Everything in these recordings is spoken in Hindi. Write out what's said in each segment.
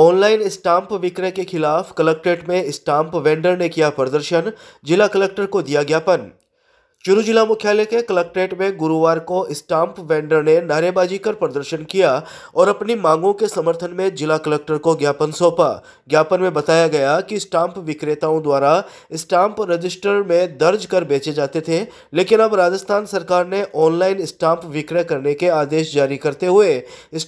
ऑनलाइन स्टाम्प विक्रय के खिलाफ कलेक्ट्रेट में स्टाम्प वेंडर ने किया प्रदर्शन जिला कलेक्टर को दिया ज्ञापन चुरू जिला मुख्यालय के कलेक्ट्रेट में गुरुवार को स्टाम्प वेंडर ने नारेबाजी कर प्रदर्शन किया और अपनी मांगों के समर्थन में जिला कलेक्टर को ज्ञापन सौंपा ज्ञापन में बताया गया कि स्टाम्प विक्रेताओं द्वारा स्टाम्प रजिस्टर में दर्ज कर बेचे जाते थे लेकिन अब राजस्थान सरकार ने ऑनलाइन स्टाम्प विक्रय करने के आदेश जारी करते हुए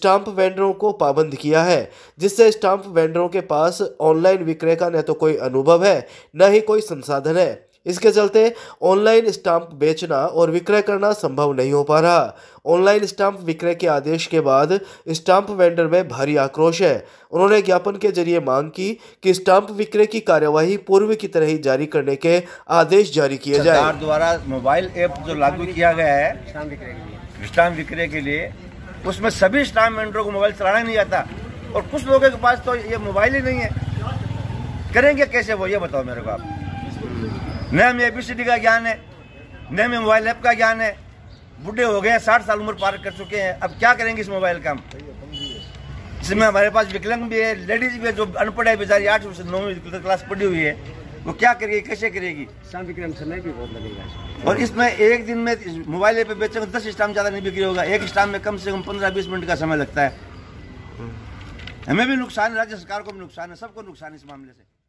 स्टाम्प वेंडरों को पाबंद किया है जिससे स्टाम्प वेंडरों के पास ऑनलाइन विक्रय का न तो कोई अनुभव है न ही कोई संसाधन है इसके चलते ऑनलाइन स्टाम्प बेचना और विक्रय करना संभव नहीं हो पा रहा ऑनलाइन स्टाम्प विक्रय के आदेश के बाद स्टाम्प वेंडर में भारी आक्रोश है उन्होंने ज्ञापन के जरिए मांग की कि स्टाम्प विक्रय की कार्यवाही पूर्व की तरह ही जारी करने के आदेश जारी किए जाए द्वारा मोबाइल ऐप जो लागू किया गया है स्टाम्प विक्रय के लिए उसमें सभी स्टाम्प वेंडरों को मोबाइल चलाना नहीं आता और कुछ लोगों के पास तो ये मोबाइल ही नहीं है करेंगे कैसे वो ये बताओ मेरे को आप न हमें एबीसीडी का ज्ञान है न हमें मोबाइल ऐप का ज्ञान है बुढ़े हो गए साठ साल उम्र पार कर चुके हैं अब क्या करेंगे इस मोबाइल का हम इसमें हमारे पास विकलांग भी है लेडीज भी है जो अनपढ़ है बेचारी आठ से नौवीं क्लास पढ़ी हुई है वो क्या करेगी कैसे करेगी विक्रम समय भी बहुत लगेगा और इसमें एक दिन में मोबाइल पे बेचेंगे दस स्टाम ज़्यादा नहीं बिक्री होगा एक स्टाम में कम से कम पंद्रह बीस मिनट का समय लगता है हम्म। हमें भी नुकसान है राज्य सरकार को भी नुकसान है सबको नुकसान इस मामले से